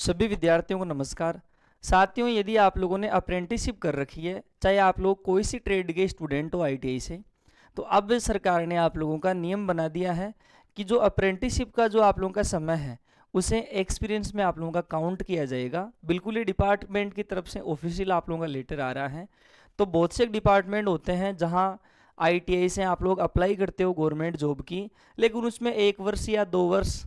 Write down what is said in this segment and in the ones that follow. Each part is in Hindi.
सभी विद्यार्थियों को नमस्कार साथियों यदि आप लोगों ने अप्रेंटिसशिप कर रखी है चाहे आप लोग कोई सी ट्रेड के स्टूडेंट हो आईटीआई से तो अब सरकार ने आप लोगों का नियम बना दिया है कि जो अप्रेंटिसशिप का जो आप लोगों का समय है उसे एक्सपीरियंस में आप लोगों का काउंट किया जाएगा बिल्कुल ही डिपार्टमेंट की तरफ से ऑफिशियल आप लोगों का लेटर आ रहा है तो बहुत से डिपार्टमेंट होते हैं जहाँ आई से आप लोग अप्लाई करते हो गवर्नमेंट जॉब की लेकिन उसमें एक वर्ष या दो वर्ष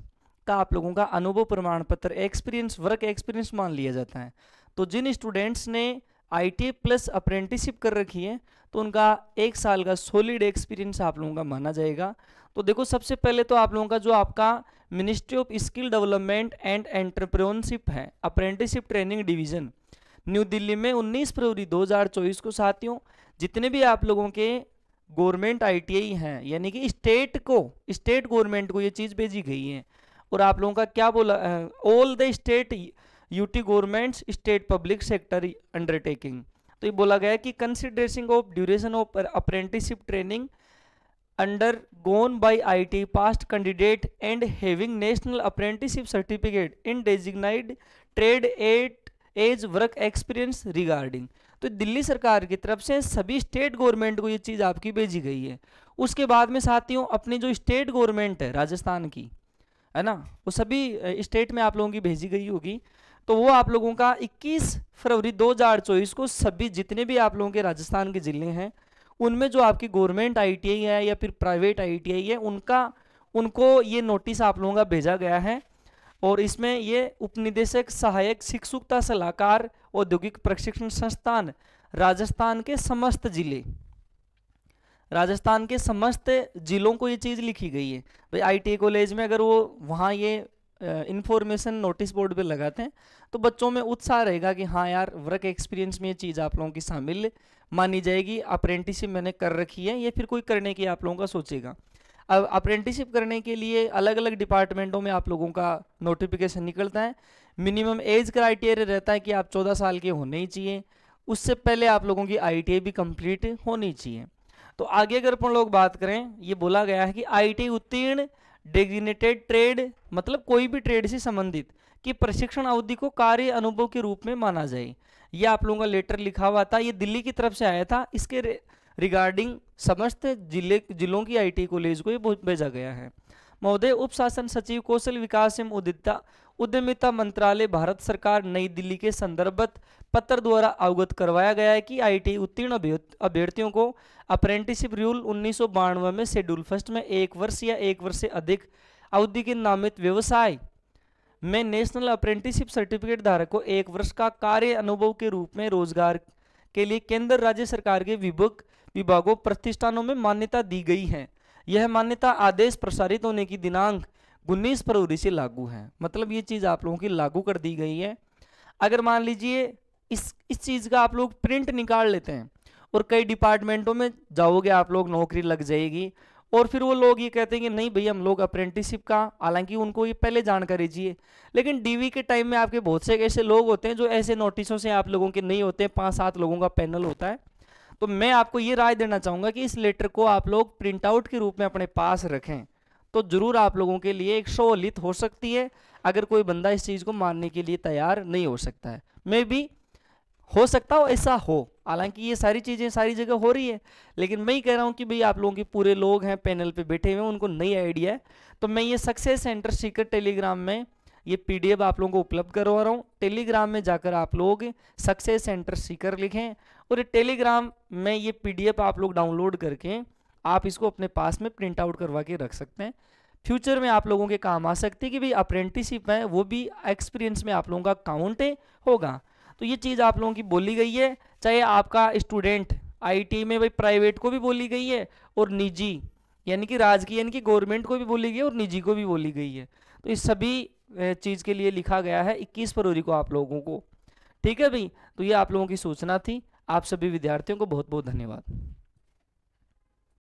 का आप लोगों का अनुभव प्रमाण पत्र एक्सपीरियंस वर्क एक्सपीरियंस मान लिया जाता है तो जिन स्टूडेंट्स ने आई प्लस अप्रेंटिसिप कर रखी है तो उनका एक साल का सॉलिड एक्सपीरियंस आप लोगों का माना जाएगा तो देखो सबसे पहले तो आप लोगों का जो आपका ministry of skill development and entrepreneurship है apprenticeship training division new Delhi में 19 फरवरी 2024 को साथियों जितने भी आप लोगों के गवर्नमेंट आईटीआई हैं यानी कि स्टेट को स्टेट गवर्नमेंट को ये चीज़ भेजी गई है और आप लोगों का क्या बोला all the state UT governments state public sector undertaking तो ये बोला गया है कि consideration of duration of apprenticeship training undergone by I T passed candidate and having national apprenticeship certificate in designated trade at age work experience regarding तो दिल्ली सरकार की तरफ से सभी स्टेट गवर्नमेंट को ये चीज़ आपकी भेजी गई है उसके बाद में साथियों अपनी जो स्टेट गवर्नमेंट है राजस्थान की है ना वो सभी स्टेट में आप लोगों की भेजी गई होगी तो वो आप लोगों का 21 फरवरी 2024 को सभी जितने भी आप लोगों के राजस्थान के ज़िले हैं उनमें जो आपकी गवर्नमेंट आईटीआई है या फिर प्राइवेट आईटीआई है उनका उनको ये नोटिस आप लोगों का भेजा गया है और इसमें ये उपनिदेशक सहायक शिक्षुकता सलाहकार औद्योगिक प्रशिक्षण संस्थान राजस्थान के समस्त जिले राजस्थान के समस्त जिलों को ये चीज़ लिखी गई है भाई आईटी कॉलेज में अगर वो वहाँ ये इन्फॉर्मेशन नोटिस बोर्ड पे लगाते हैं तो बच्चों में उत्साह रहेगा कि हाँ यार वर्क एक्सपीरियंस में ये चीज़ आप लोगों की शामिल मानी जाएगी अप्रेंटिसशिप मैंने कर रखी है या फिर कोई करने की आप लोगों का सोचेगा अब अप्रेंटिसिप करने के लिए अलग अलग डिपार्टमेंटों में आप लोगों का नोटिफिकेशन निकलता है मिनिमम एज क्राइटेरिया रहता है कि आप चौदह साल के होने ही चाहिए उससे पहले आप लोगों की आई भी कंप्लीट होनी चाहिए तो आगे अगर अपन लोग बात करें ये बोला गया है कि आईटी उत्तीर्ण डेग्नेटेड ट्रेड मतलब कोई भी ट्रेड से संबंधित कि प्रशिक्षण अवधि को कार्य अनुभव के रूप में माना जाए ये आप लोगों का लेटर लिखा हुआ था ये दिल्ली की तरफ से आया था इसके रिगार्डिंग समस्त जिले जिलों की आईटी कॉलेज को ये भेजा गया है महोदय उप शासन सचिव कौशल विकास एवं उद्यमिता उद्यमिता मंत्रालय भारत सरकार नई दिल्ली के संदर्भत पत्र द्वारा अवगत करवाया गया है कि आईटी उत्तीर्ण अभ्यर्थियों को अप्रेंटिसिप रूल उन्नीस में शेड्यूल फर्स्ट में एक वर्ष या एक वर्ष से अधिक अवधि के नामित व्यवसाय में नेशनल अप्रेंटिसिप सर्टिफिकेट धारक को एक वर्ष का कार्य अनुभव के रूप में रोजगार के लिए केंद्र राज्य सरकार के विभुक विभागों प्रतिष्ठानों में मान्यता दी गई है यह मान्यता आदेश प्रसारित होने की दिनांक उन्नीस फरवरी से लागू है मतलब ये चीज़ आप लोगों की लागू कर दी गई है अगर मान लीजिए इस इस चीज़ का आप लोग प्रिंट निकाल लेते हैं और कई डिपार्टमेंटों में जाओगे आप लोग नौकरी लग जाएगी और फिर वो लोग ये कहते हैं कि नहीं भैया हम लोग अप्रेंटिसशिप का हालांकि उनको ये पहले जानकारी चाहिए लेकिन डीवी के टाइम में आपके बहुत से ऐसे लोग होते हैं जो ऐसे नोटिसों से आप लोगों के नहीं होते पाँच सात लोगों का पैनल होता है तो मैं आपको ये राय देना चाहूँगा कि इस लेटर को आप लोग प्रिंट आउट के रूप में अपने पास रखें तो ज़रूर आप लोगों के लिए एक सहूलियत हो सकती है अगर कोई बंदा इस चीज़ को मानने के लिए तैयार नहीं हो सकता है मे भी हो सकता हो ऐसा हो हालांकि ये सारी चीज़ें सारी जगह हो रही है लेकिन मैं ही कह रहा हूँ कि भाई आप लोगों के पूरे लोग हैं पैनल पे बैठे हुए हैं उनको नई आइडिया है तो मैं ये सक्सेस सेंटर सीक्रेट टेलीग्राम में ये पीडीएफ आप लोगों को उपलब्ध करवा रहा हूँ टेलीग्राम में जाकर आप लोग सक्सेस सेंटर सीकर लिखें और ये टेलीग्राम में ये पीडीएफ आप लोग डाउनलोड करके आप इसको अपने पास में प्रिंट आउट करवा के रख सकते हैं फ्यूचर में आप लोगों के काम आ सकते हैं कि भाई अप्रेंटिसिप है वो भी एक्सपीरियंस में आप लोगों का काउंट होगा तो ये चीज़ आप लोगों की बोली गई है चाहे आपका स्टूडेंट आई में भाई प्राइवेट को भी बोली गई है और निजी यानी कि राजकीय यानी कि गवर्नमेंट को भी बोली गई है और निजी को भी बोली गई है तो इस सभी चीज़ के लिए लिखा गया है इक्कीस फरवरी को आप लोगों को ठीक है भाई तो ये आप लोगों की सूचना थी आप सभी विद्यार्थियों को बहुत बहुत धन्यवाद